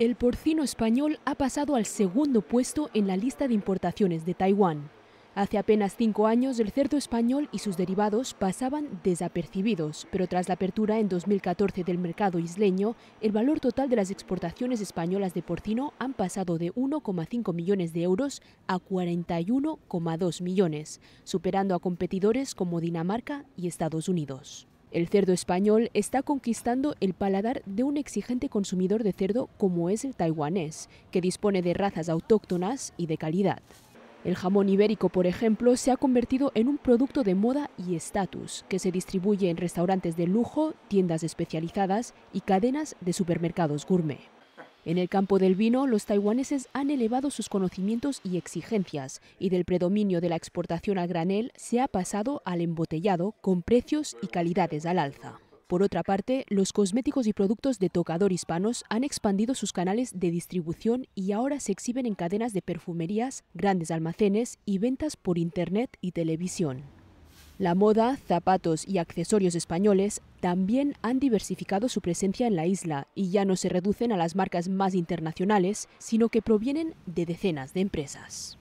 El porcino español ha pasado al segundo puesto en la lista de importaciones de Taiwán. Hace apenas cinco años el cerdo español y sus derivados pasaban desapercibidos, pero tras la apertura en 2014 del mercado isleño, el valor total de las exportaciones españolas de porcino han pasado de 1,5 millones de euros a 41,2 millones, superando a competidores como Dinamarca y Estados Unidos. El cerdo español está conquistando el paladar de un exigente consumidor de cerdo como es el taiwanés, que dispone de razas autóctonas y de calidad. El jamón ibérico, por ejemplo, se ha convertido en un producto de moda y estatus, que se distribuye en restaurantes de lujo, tiendas especializadas y cadenas de supermercados gourmet. En el campo del vino, los taiwaneses han elevado sus conocimientos y exigencias y del predominio de la exportación al granel se ha pasado al embotellado con precios y calidades al alza. Por otra parte, los cosméticos y productos de tocador hispanos han expandido sus canales de distribución y ahora se exhiben en cadenas de perfumerías, grandes almacenes y ventas por Internet y televisión. La moda, zapatos y accesorios españoles también han diversificado su presencia en la isla y ya no se reducen a las marcas más internacionales, sino que provienen de decenas de empresas.